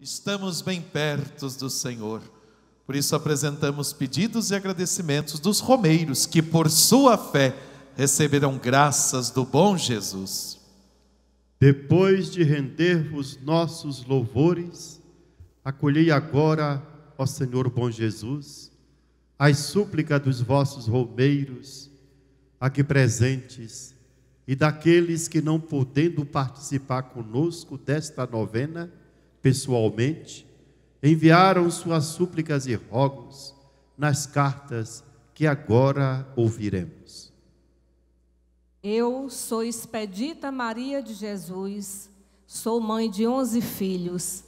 Estamos bem perto do Senhor. Por isso apresentamos pedidos e agradecimentos dos romeiros que, por sua fé, receberão graças do bom Jesus. Depois de render os nossos louvores, acolhei agora, ó Senhor bom Jesus, as súplicas dos vossos romeiros aqui presentes e daqueles que não podendo participar conosco desta novena, pessoalmente, enviaram suas súplicas e rogos nas cartas que agora ouviremos. Eu sou Expedita Maria de Jesus, sou mãe de onze filhos.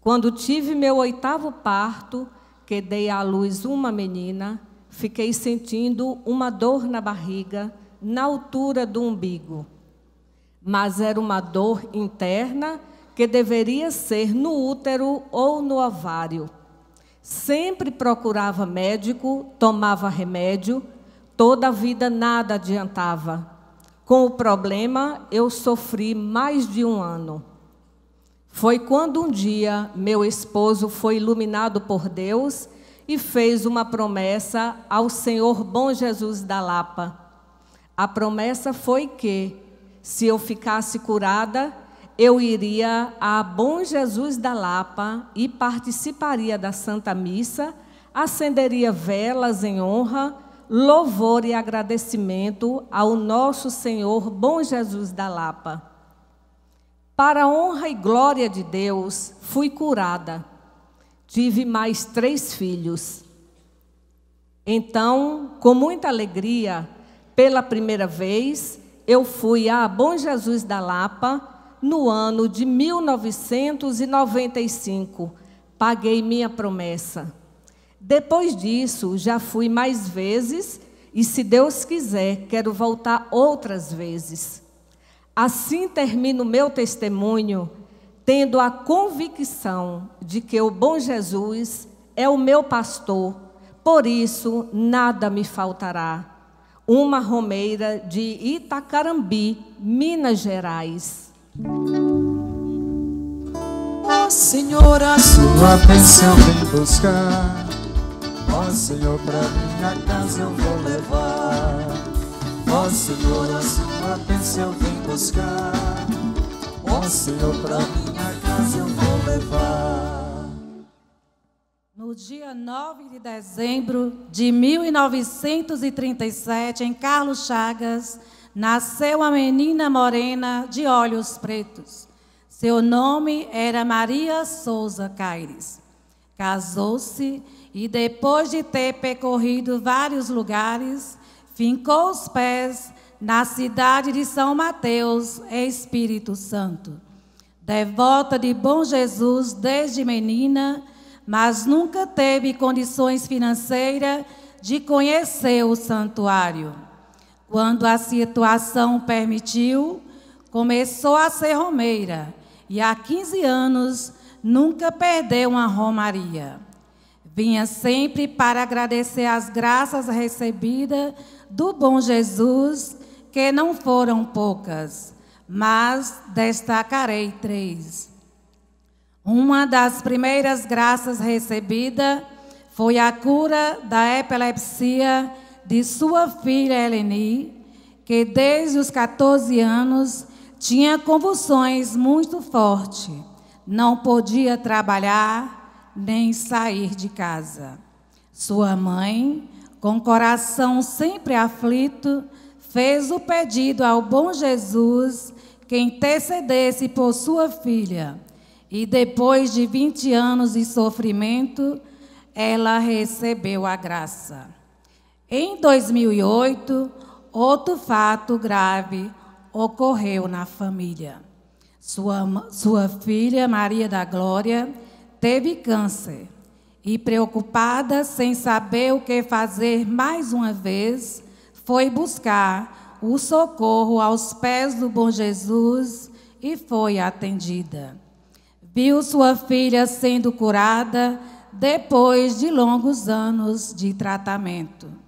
Quando tive meu oitavo parto, que dei à luz uma menina, fiquei sentindo uma dor na barriga, na altura do umbigo. Mas era uma dor interna que deveria ser no útero ou no ovário. Sempre procurava médico, tomava remédio, toda a vida nada adiantava. Com o problema, eu sofri mais de um ano. Foi quando um dia meu esposo foi iluminado por Deus e fez uma promessa ao Senhor Bom Jesus da Lapa. A promessa foi que, se eu ficasse curada, eu iria a Bom Jesus da Lapa e participaria da Santa Missa, acenderia velas em honra, louvor e agradecimento ao nosso Senhor Bom Jesus da Lapa. Para a honra e glória de Deus, fui curada. Tive mais três filhos. Então, com muita alegria, pela primeira vez, eu fui a Bom Jesus da Lapa no ano de 1995. Paguei minha promessa. Depois disso, já fui mais vezes e, se Deus quiser, quero voltar outras vezes. Assim termino meu testemunho, tendo a convicção de que o bom Jesus é o meu pastor, por isso nada me faltará. Uma romeira de Itacarambi, Minas Gerais. Ó oh, Senhor, a sua bênção vem buscar. Ó oh, Senhor, pra minha casa eu vou levar. Ó oh, Senhor, a sua bênção vem buscar. Ó Senhor, pra minha casa eu vou levar. No dia 9 de dezembro de 1937, em Carlos Chagas, nasceu uma menina morena de olhos pretos. Seu nome era Maria Souza Caires. Casou-se e, depois de ter percorrido vários lugares, fincou os pés na cidade de São Mateus, em Espírito Santo. Devota de Bom Jesus desde menina, mas nunca teve condições financeiras de conhecer o santuário quando a situação permitiu, começou a ser romeira e há 15 anos nunca perdeu uma romaria. Vinha sempre para agradecer as graças recebidas do bom Jesus, que não foram poucas, mas destacarei três. Uma das primeiras graças recebidas foi a cura da epilepsia de sua filha Eleni, que desde os 14 anos tinha convulsões muito fortes, não podia trabalhar nem sair de casa. Sua mãe, com coração sempre aflito, fez o pedido ao bom Jesus que intercedesse por sua filha. E depois de 20 anos de sofrimento, ela recebeu a graça. Em 2008, outro fato grave ocorreu na família. Sua, sua filha, Maria da Glória, teve câncer e, preocupada, sem saber o que fazer mais uma vez, foi buscar o socorro aos pés do Bom Jesus e foi atendida. Viu sua filha sendo curada depois de longos anos de tratamento.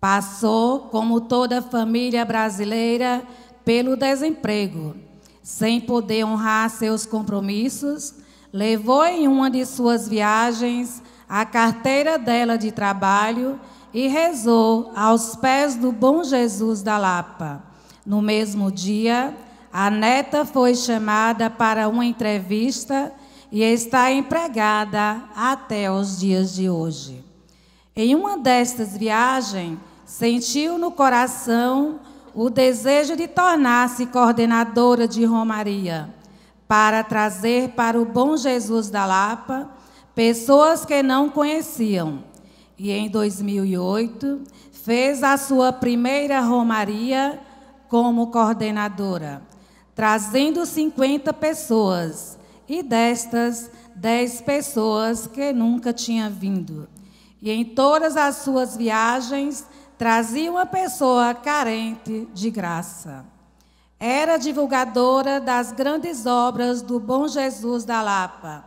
Passou, como toda família brasileira, pelo desemprego, sem poder honrar seus compromissos, levou em uma de suas viagens a carteira dela de trabalho e rezou aos pés do Bom Jesus da Lapa. No mesmo dia, a neta foi chamada para uma entrevista e está empregada até os dias de hoje. Em uma destas viagens, sentiu no coração o desejo de tornar-se coordenadora de Romaria, para trazer para o Bom Jesus da Lapa pessoas que não conheciam. E em 2008, fez a sua primeira Romaria como coordenadora, trazendo 50 pessoas, e destas, 10 pessoas que nunca tinham vindo. E em todas as suas viagens trazia uma pessoa carente de graça. Era divulgadora das grandes obras do Bom Jesus da Lapa.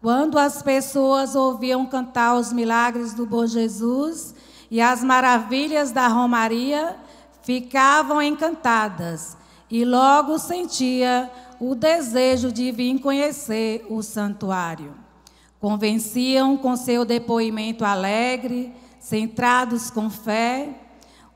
Quando as pessoas ouviam cantar os milagres do Bom Jesus e as maravilhas da Romaria, ficavam encantadas e logo sentia o desejo de vir conhecer o santuário. Convenciam com seu depoimento alegre, centrados com fé,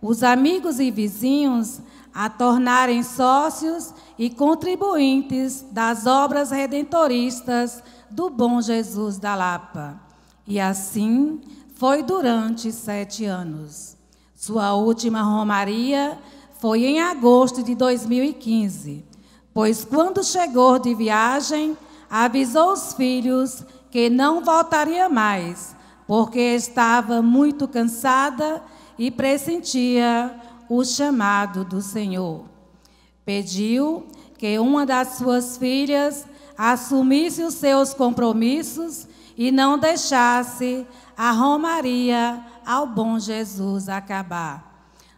os amigos e vizinhos a tornarem sócios e contribuintes das obras redentoristas do bom Jesus da Lapa. E assim foi durante sete anos. Sua última romaria foi em agosto de 2015, pois quando chegou de viagem, avisou os filhos que não voltaria mais, porque estava muito cansada e pressentia o chamado do Senhor. Pediu que uma das suas filhas assumisse os seus compromissos e não deixasse a Romaria ao bom Jesus acabar.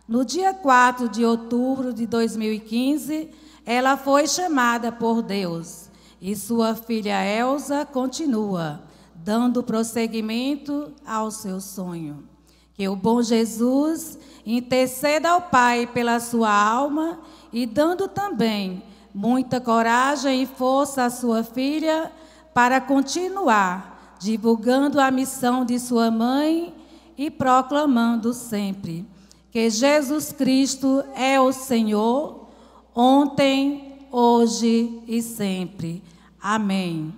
No dia 4 de outubro de 2015, ela foi chamada por Deus e sua filha Elsa continua, dando prosseguimento ao seu sonho. Que o bom Jesus interceda ao Pai pela sua alma e dando também muita coragem e força à sua filha para continuar divulgando a missão de sua mãe e proclamando sempre que Jesus Cristo é o Senhor, ontem, hoje e sempre. Amém.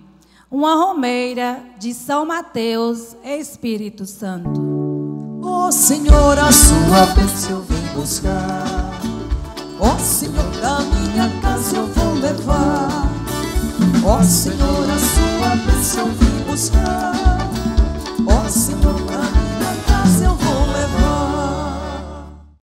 Uma romeira de São Mateus, Espírito Santo. Ó oh, Senhor, a sua bênção vem buscar.